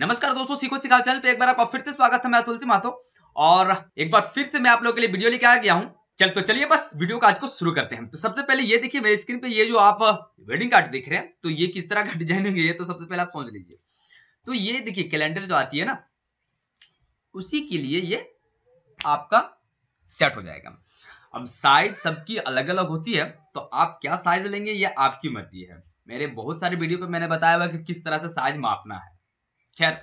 नमस्कार दोस्तों सीखो सिखाओ चैनल पे एक बार आपका फिर से स्वागत है मैं तुलसी माथो और एक बार फिर से मैं आप लोगों के लिए वीडियो लेके आ गया हूँ चल तो चलिए बस वीडियो का आज को शुरू करते हैं तो सबसे पहले ये देखिए मेरे स्क्रीन पे ये जो आप वेडिंग कार्ड देख रहे हैं तो ये किस तरह का डिजाइन है तो सबसे पहले आप सोच लीजिए तो ये देखिए कैलेंडर जो आती है ना उसी के लिए ये आपका सेट हो जाएगा अब साइज सबकी अलग अलग होती है तो आप क्या साइज लेंगे ये आपकी मर्जी है मेरे बहुत सारे वीडियो पे मैंने बताया हुआ कि किस तरह से साइज मापना है खैर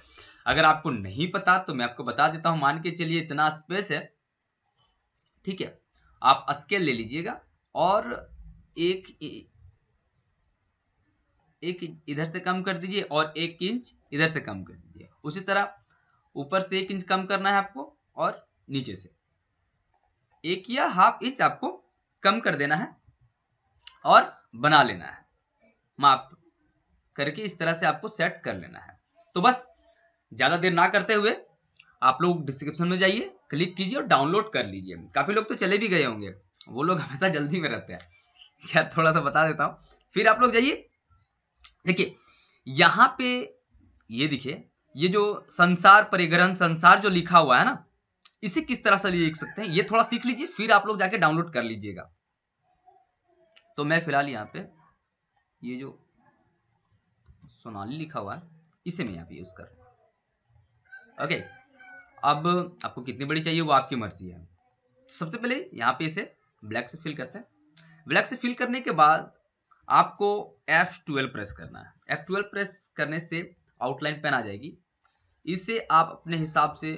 अगर आपको नहीं पता तो मैं आपको बता देता हूं मान के चलिए इतना स्पेस है ठीक है आप स्केल ले लीजिएगा और एक एक इधर से कम कर दीजिए और एक इंच इधर से कम कर दीजिए उसी तरह ऊपर से एक इंच कम करना है आपको और नीचे से एक या हाफ इंच आपको कम कर देना है और बना लेना है माप करके इस तरह से आपको सेट कर लेना है तो बस ज़्यादा देर ना करते हुए आप लोग डिस्क्रिप्शन में जाइए क्लिक कीजिए और डाउनलोड कर लीजिए काफ़ी लोग तो चले भी गए होंगे वो लोग हमेशा जल्दी में रहते हैं क्या थोड़ा सा बता देता हूँ फिर आप लोग जाइए देखिए यहाँ पे ये देखिए ये जो संसार परिग्रहण संसार जो लिखा हुआ है ना इसे किस तरह से लिख सकते हैं ये थोड़ा सीख लीजिए फिर आप लोग जाके डाउनलोड कर लीजिएगा तो मैं फिलहाल यहाँ पे ये जो सोनाली लिखा हुआ है इसे मैं यहाँ पे यूज़ कर रहा हूँ ओके अब आपको कितनी बड़ी चाहिए वो आपकी मर्जी है तो सबसे पहले यहाँ पे इसे ब्लैक से फिल करते हैं ब्लैक से फिल करने के बाद आपको F12 प्रेस करना है F12 प्रेस करने से आउटलाइन पेन आ जाएगी इसे आप अपने हिसाब से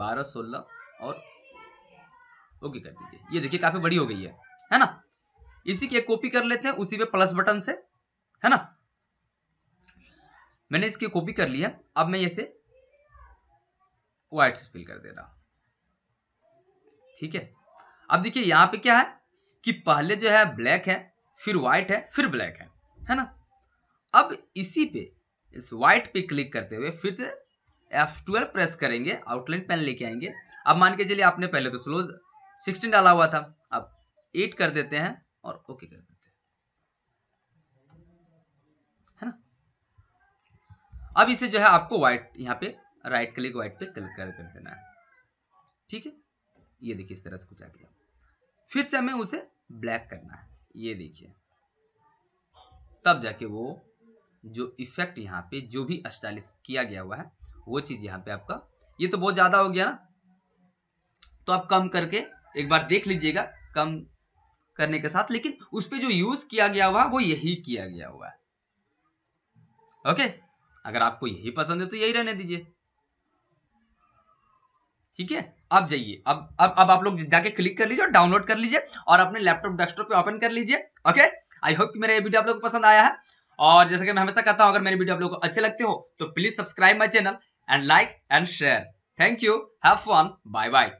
12, 16 और ओके कर दीजिए ये देखिए काफ़ी बड़ी हो गई है है ना इसी की एक कॉपी कर लेते हैं उसी पे प्लस बटन से है ना मैंने इसकी कॉपी कर लिया अब मैं इसे व्हाइट फिल कर दे रहा हूं ठीक है अब देखिए यहां पे क्या है कि पहले जो है ब्लैक है फिर व्हाइट है फिर ब्लैक है है ना अब इसी पे इस व्हाइट पे क्लिक करते हुए फिर से F12 प्रेस करेंगे आउटलाइन पेन लेके आएंगे अब मान के चलिए आपने पहले तो स्लो 16 डाला हुआ था अब 8 कर देते हैं और ओके कर देते हैं अब इसे जो है आपको व्हाइट यहाँ पे राइट क्लिक व्हाइट पे क्लिक कर देना है ठीक है ये देखिए इस तरह से कुछ आ गया फिर से हमें उसे ब्लैक करना है ये देखिए तब जाके वो जो इफेक्ट यहाँ पे जो भी स्टाइलिश किया गया हुआ है वो चीज यहाँ पे आपका ये तो बहुत ज्यादा हो गया ना तो आप कम करके एक बार देख लीजिएगा कम करने के साथ लेकिन उस पर जो यूज किया गया हुआ वो यही किया गया हुआ है ओके okay? अगर आपको यही पसंद है तो यही रहने दीजिए ठीक है अब जाइए अब अब अब आप लोग जाके क्लिक कर लीजिए और डाउनलोड कर लीजिए और अपने लैपटॉप डेस्कटॉप पे ओपन कर लीजिए ओके आई होप कि मेरा ये वीडियो आप लोग को पसंद आया है और जैसे कि मैं हमेशा कहता हूं अगर मेरे वीडियो आप लोग को अच्छे लगते हो तो please subscribe my channel and like and share thank you have fun bye bye